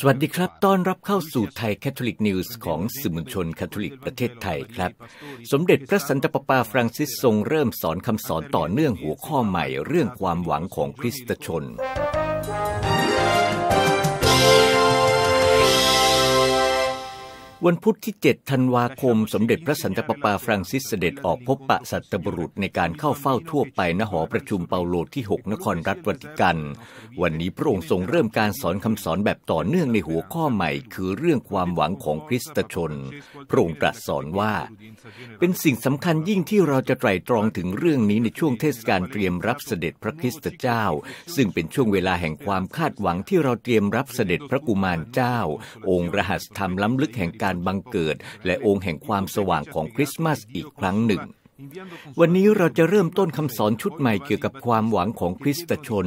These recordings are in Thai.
สวัสดีครับ ต้อนรับเข้าสู่ไทยแคทอลิกนิวส์ของสื่อมวลชนแคทอลิกประเทศไทยครับ สมเด็จพระสันตะปาปาฟรังซิสทรง เริ่มสอนคำสอนต่อเนื่องหัวข้อใหม่ เรื่องความหวังของคริสตชนวันพุธที่ 7 ธันวาคมสมเด็จพระสันตะปาปาฟรังซิสเสด็จออกพบปะสัตบุรุษในการเข้าเฝ้าทั่วไปณหอประชุมเปาโลที่ 6นครรัฐวัติกัน วันนี้พระองค์ทรงเริ่มการสอนคำสอนแบบต่อเนื่องในหัวข้อใหม่ คือเรื่องความหวังของคริสตชนพระองค์ตรัสสอนว่า เป็นสิ่งสำคัญยิ่งที่เราจะไตร่ตรองถึงเรื่องนี้ในช่วงเทศกาลเตรียมรับเสด็จพระคริสตเจ้า ซึ่งเป็นช่วงเวลาแห่งความคาดหวังที่เราเตรียมรับเสด็จพระกุมารเจ้า องค์รหัสธรรมล้ำลึกแห่งการการบังเกิดและองค์แห่งความสว่างของคริสต์มาสอีกครั้งหนึ่งวันนี้เราจะเริ่มต้นคำสอนชุดใหม่เกี่ยวกับความหวังของคริสตชน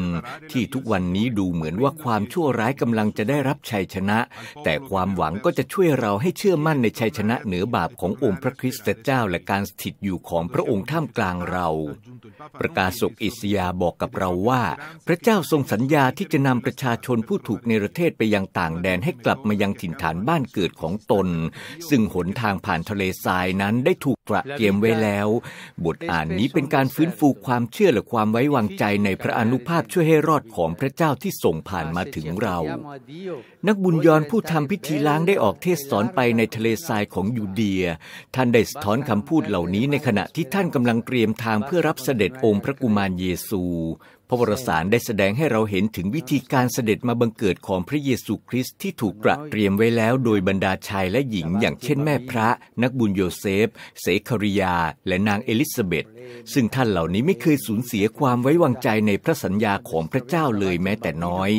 ที่ทุกวันนี้ดูเหมือนว่าความชั่วร้ายกำลังจะได้รับชัยชนะ แต่ความหวังก็จะช่วยเราให้เชื่อมั่นในชัยชนะเหนือบาปขององค์พระคริสตเจ้าและการสถิตอยู่ของพระองค์ท่ามกลางเรา ประกาศศกอิสยาบอกกับเราว่า พระเจ้าทรงสัญญาที่จะนำประชาชนผู้ถูกในประเทศไปยังต่างแดนให้กลับมายังถิ่นฐานบ้านเกิดของตน ซึ่งหนทางผ่านทะเลทรายนั้นได้ถูกตระเตรียมไว้แล้วบทอ่านนี้เป็นการฟื้นฟูความเชื่อและความไว้วางใจในพระอนุภาพช่วยให้รอดของพระเจ้าที่ส่งผ่านมาถึงเรา นักบุญยอนผู้ทำพิธีล้างได้ออกเทศสอนไปในทะเลทรายของยูเดีย ท่านได้สะท้อนคำพูดเหล่านี้ในขณะที่ท่านกำลังเตรียมทางเพื่อรับเสด็จองค์พระกุมารเยซู พระวรสารได้แสดงให้เราเห็นถึงวิธีการเสด็จมาบังเกิดของพระเยซูคริสต์ที่ถูกกระเตรียมไว้แล้วโดยบรรดาชายและหญิง อย่างเช่นแม่พระ นักบุญโยเซฟเสคาริยาและนนางเอลิซาเบธซึ่งท่านเหล่านี้ไม่เคยสูญเสียความไว้วางใจในพระสัญญาของพระเจ้าเลยแม้แต่น้อย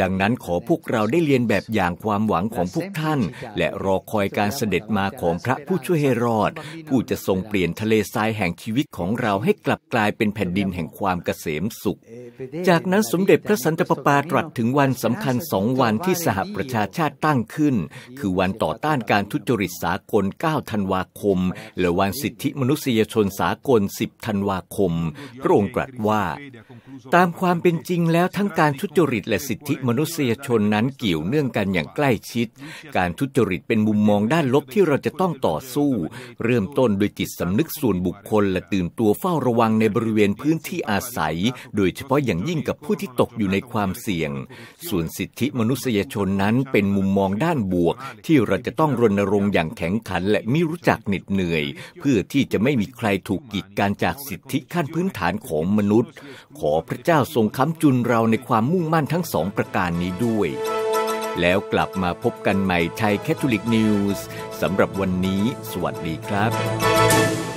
ดังนั้นขอพวกเราได้เรียนแบบอย่างความหวังของพวกท่าน และรอคอยการเสด็จมาของพระผู้ช่วยให้รอดผู้จะทรงเปลี่ยนทะเลทรายแห่งชีวิตของเราให้กลับกลายเป็นแผ่นดินแห่งความเกษมสุข จากนั้นสมเด็จพระสันตะปาปาตรัสถึงวันสำคัญสองวันที่สหประชาชาติตั้งขึ้น คือวันต่อต้านการทุจริตสากล9ธันวาคม และวันสิทธิมนุษยชนสากล10ธันวาคม พระองค์ตรัสว่า ตามความเป็นจริงแล้วทั้งการทุจริต และสิทธิมนุษยชนนั้นเกี่ยวเนื่องกันอย่างใกล้ชิด การทุจริตเป็นมุมมองด้านลบที่เราจะต้องต่อสู้ เริ่มต้นโดยจิตสำนึกส่วนบุคคล และตื่นตัวเฝ้าระวังในบริเวณพื้นที่อาศัย โดยเฉพาะอย่างยิ่งกับผู้ที่ตกอยู่ในความเสี่ยง ส่วนสิทธิมนุษยชนนั้นเป็นมุมมองด้านบวก ที่เราจะต้องรณรงค์อย่างแข็งขัน และไม่รู้จักเหน็ดเหนื่อย เพื่อที่จะไม่มีใครถูกกีดกันจากสิทธิขั้นพื้นฐานของมนุษย์ ขอพระเจ้าทรงค้ำจุนเราในความมุ่งมั่นทั้งสองประการนี้ด้วย แล้วกลับมาพบกันใหม่ไทยแคทอลิกนิวส์สำหรับวันนี้ สวัสดีครับ